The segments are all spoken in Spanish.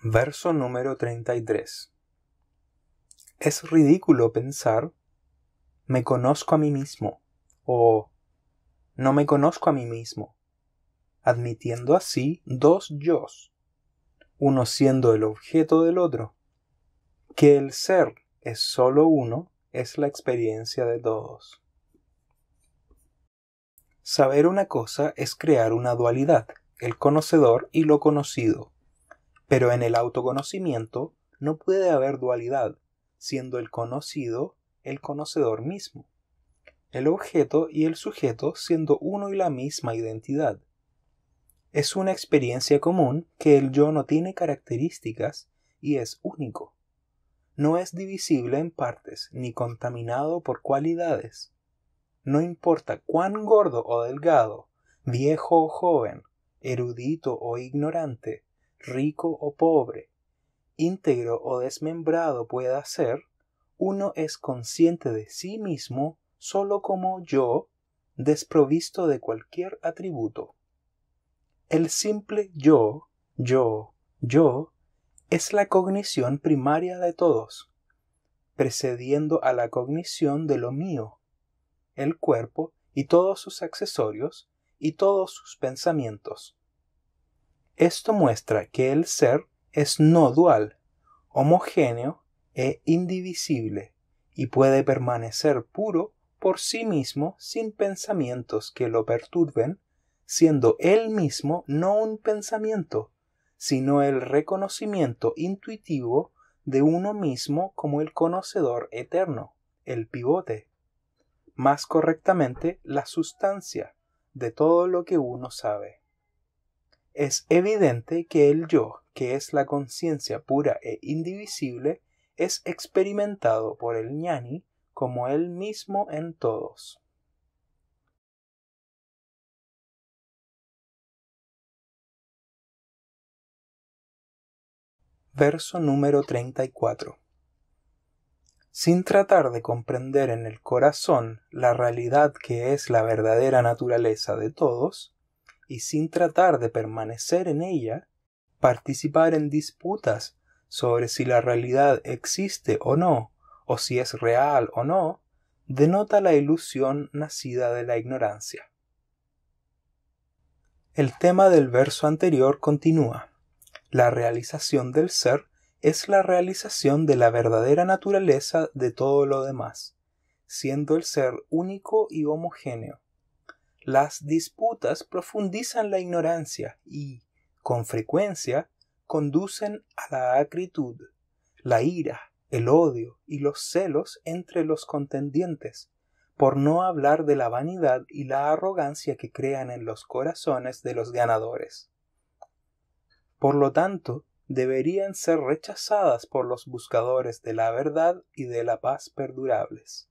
Verso número 33. Es ridículo pensar, me conozco a mí mismo, o no me conozco a mí mismo, admitiendo así dos yos uno siendo el objeto del otro. Que el ser es sólo uno es la experiencia de todos. Saber una cosa es crear una dualidad, el conocedor y lo conocido pero en el autoconocimiento no puede haber dualidad, siendo el conocido el conocedor mismo, el objeto y el sujeto siendo uno y la misma identidad. Es una experiencia común que el yo no tiene características y es único. No es divisible en partes ni contaminado por cualidades. No importa cuán gordo o delgado, viejo o joven, erudito o ignorante, rico o pobre, íntegro o desmembrado pueda ser, uno es consciente de sí mismo solo como yo, desprovisto de cualquier atributo. El simple yo, yo, yo, es la cognición primaria de todos, precediendo a la cognición de lo mío, el cuerpo y todos sus accesorios y todos sus pensamientos. Esto muestra que el ser es no dual, homogéneo e indivisible, y puede permanecer puro por sí mismo sin pensamientos que lo perturben, siendo él mismo no un pensamiento, sino el reconocimiento intuitivo de uno mismo como el conocedor eterno, el pivote, más correctamente la sustancia de todo lo que uno sabe. Es evidente que el yo, que es la conciencia pura e indivisible, es experimentado por el ñani como él mismo en todos. Verso número 34. Sin tratar de comprender en el corazón la realidad que es la verdadera naturaleza de todos, y sin tratar de permanecer en ella, participar en disputas sobre si la realidad existe o no, o si es real o no, denota la ilusión nacida de la ignorancia. El tema del verso anterior continúa. La realización del ser es la realización de la verdadera naturaleza de todo lo demás, siendo el ser único y homogéneo, las disputas profundizan la ignorancia y, con frecuencia, conducen a la acritud, la ira, el odio y los celos entre los contendientes, por no hablar de la vanidad y la arrogancia que crean en los corazones de los ganadores. Por lo tanto, deberían ser rechazadas por los buscadores de la verdad y de la paz perdurables.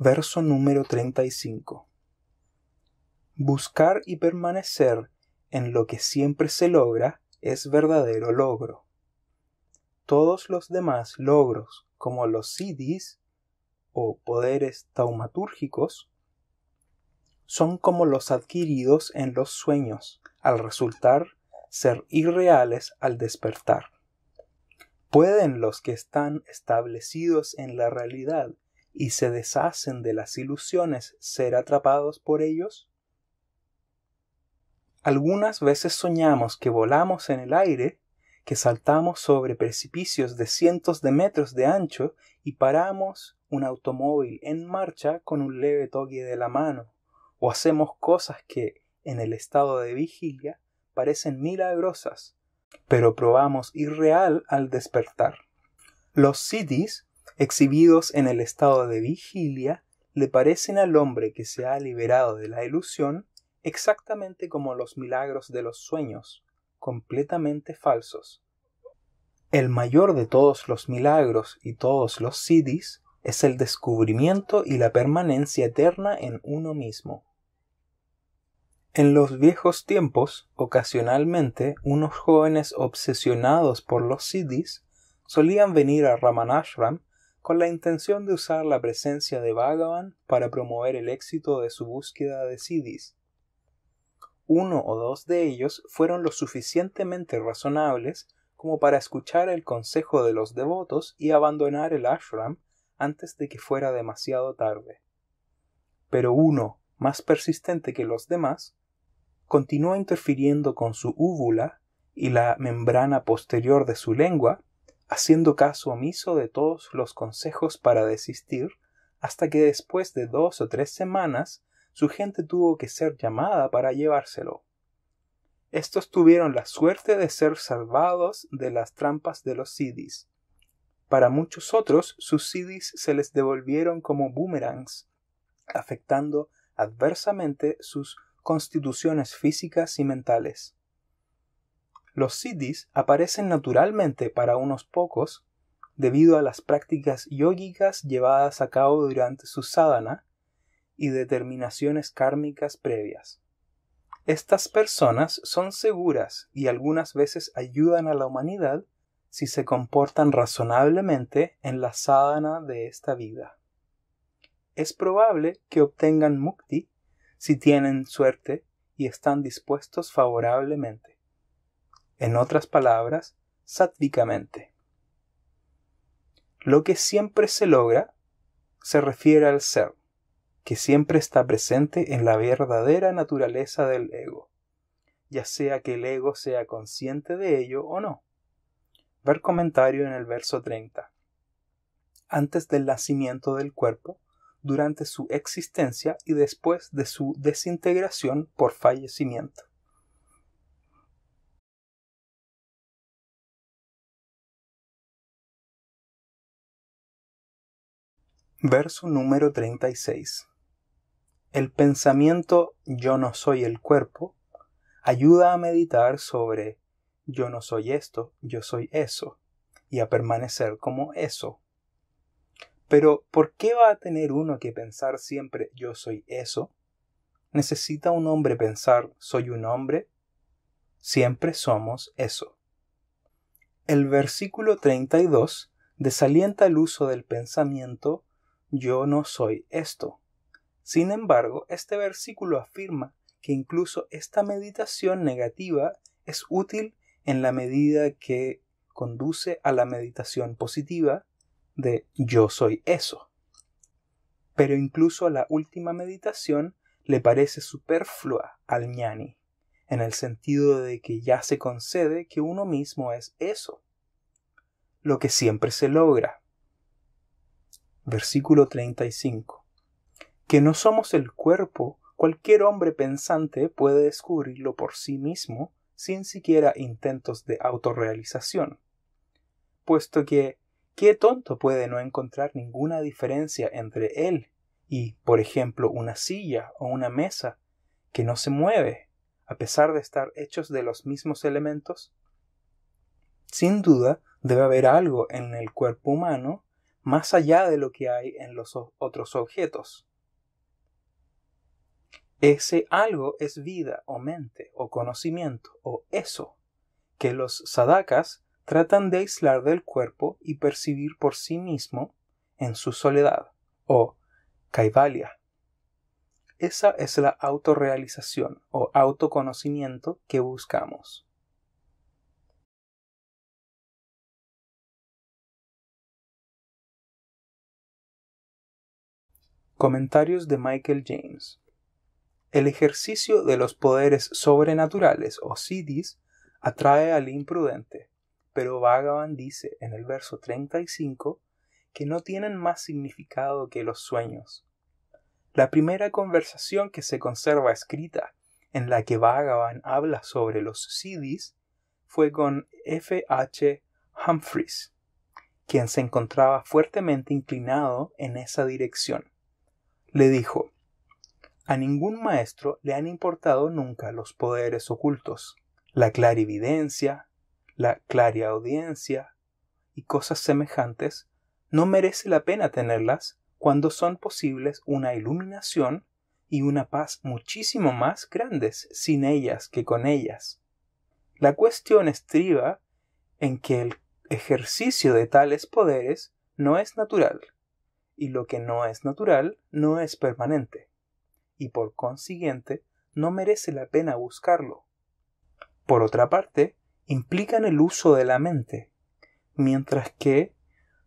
verso número 35. Buscar y permanecer en lo que siempre se logra es verdadero logro. Todos los demás logros, como los sidis o poderes taumatúrgicos, son como los adquiridos en los sueños, al resultar ser irreales al despertar. ¿Pueden los que están establecidos en la realidad y se deshacen de las ilusiones, ser atrapados por ellos? Algunas veces soñamos que volamos en el aire, que saltamos sobre precipicios de cientos de metros de ancho y paramos un automóvil en marcha con un leve toque de la mano, o hacemos cosas que, en el estado de vigilia, parecen milagrosas, pero probamos irreal al despertar. Los cities exhibidos en el estado de vigilia, le parecen al hombre que se ha liberado de la ilusión exactamente como los milagros de los sueños, completamente falsos. El mayor de todos los milagros y todos los siddhis es el descubrimiento y la permanencia eterna en uno mismo. En los viejos tiempos, ocasionalmente, unos jóvenes obsesionados por los siddhis solían venir a Ramanashram con la intención de usar la presencia de Bhagavan para promover el éxito de su búsqueda de Siddhis. Uno o dos de ellos fueron lo suficientemente razonables como para escuchar el consejo de los devotos y abandonar el ashram antes de que fuera demasiado tarde. Pero uno, más persistente que los demás, continuó interfiriendo con su úvula y la membrana posterior de su lengua haciendo caso omiso de todos los consejos para desistir, hasta que después de dos o tres semanas su gente tuvo que ser llamada para llevárselo. Estos tuvieron la suerte de ser salvados de las trampas de los sidis. Para muchos otros, sus sidis se les devolvieron como boomerangs, afectando adversamente sus constituciones físicas y mentales. Los siddhis aparecen naturalmente para unos pocos debido a las prácticas yógicas llevadas a cabo durante su sadhana y determinaciones kármicas previas. Estas personas son seguras y algunas veces ayudan a la humanidad si se comportan razonablemente en la sadhana de esta vida. Es probable que obtengan mukti si tienen suerte y están dispuestos favorablemente en otras palabras, sátricamente. Lo que siempre se logra se refiere al ser, que siempre está presente en la verdadera naturaleza del ego, ya sea que el ego sea consciente de ello o no. Ver comentario en el verso 30. Antes del nacimiento del cuerpo, durante su existencia y después de su desintegración por fallecimiento. Verso número 36. El pensamiento yo no soy el cuerpo ayuda a meditar sobre yo no soy esto, yo soy eso, y a permanecer como eso. Pero, ¿por qué va a tener uno que pensar siempre yo soy eso? ¿Necesita un hombre pensar soy un hombre? Siempre somos eso. El versículo 32 desalienta el uso del pensamiento yo no soy esto. Sin embargo, este versículo afirma que incluso esta meditación negativa es útil en la medida que conduce a la meditación positiva de yo soy eso. Pero incluso la última meditación le parece superflua al ñani, en el sentido de que ya se concede que uno mismo es eso, lo que siempre se logra, versículo 35. Que no somos el cuerpo, cualquier hombre pensante puede descubrirlo por sí mismo sin siquiera intentos de autorrealización. Puesto que, ¿qué tonto puede no encontrar ninguna diferencia entre él y, por ejemplo, una silla o una mesa que no se mueve, a pesar de estar hechos de los mismos elementos? Sin duda, debe haber algo en el cuerpo humano más allá de lo que hay en los otros objetos. Ese algo es vida o mente o conocimiento o eso que los sadakas tratan de aislar del cuerpo y percibir por sí mismo en su soledad o kaivalya. Esa es la autorrealización o autoconocimiento que buscamos. Comentarios de Michael James. El ejercicio de los poderes sobrenaturales o sidis atrae al imprudente, pero Vagaban dice en el verso 35 que no tienen más significado que los sueños. La primera conversación que se conserva escrita en la que vagaban habla sobre los sidis fue con F. H. Humphreys, quien se encontraba fuertemente inclinado en esa dirección le dijo, a ningún maestro le han importado nunca los poderes ocultos, la clarividencia, la clariaudiencia y cosas semejantes, no merece la pena tenerlas cuando son posibles una iluminación y una paz muchísimo más grandes sin ellas que con ellas. La cuestión estriba en que el ejercicio de tales poderes no es natural, y lo que no es natural no es permanente, y por consiguiente no merece la pena buscarlo. Por otra parte, implican el uso de la mente, mientras que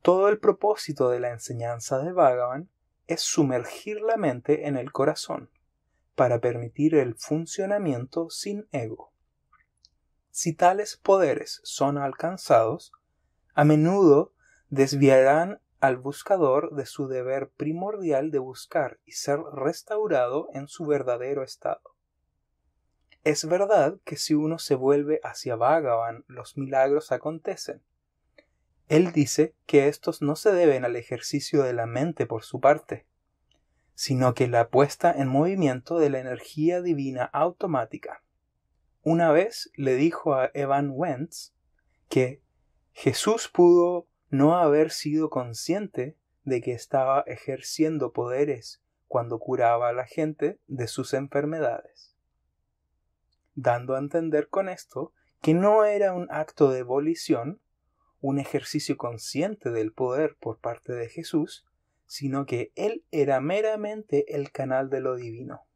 todo el propósito de la enseñanza de Bhagavan es sumergir la mente en el corazón, para permitir el funcionamiento sin ego. Si tales poderes son alcanzados, a menudo desviarán al buscador de su deber primordial de buscar y ser restaurado en su verdadero estado. Es verdad que si uno se vuelve hacia Vagavan, los milagros acontecen. Él dice que estos no se deben al ejercicio de la mente por su parte, sino que la puesta en movimiento de la energía divina automática. Una vez le dijo a Evan Wentz que Jesús pudo no haber sido consciente de que estaba ejerciendo poderes cuando curaba a la gente de sus enfermedades, dando a entender con esto que no era un acto de volición, un ejercicio consciente del poder por parte de Jesús, sino que Él era meramente el canal de lo divino.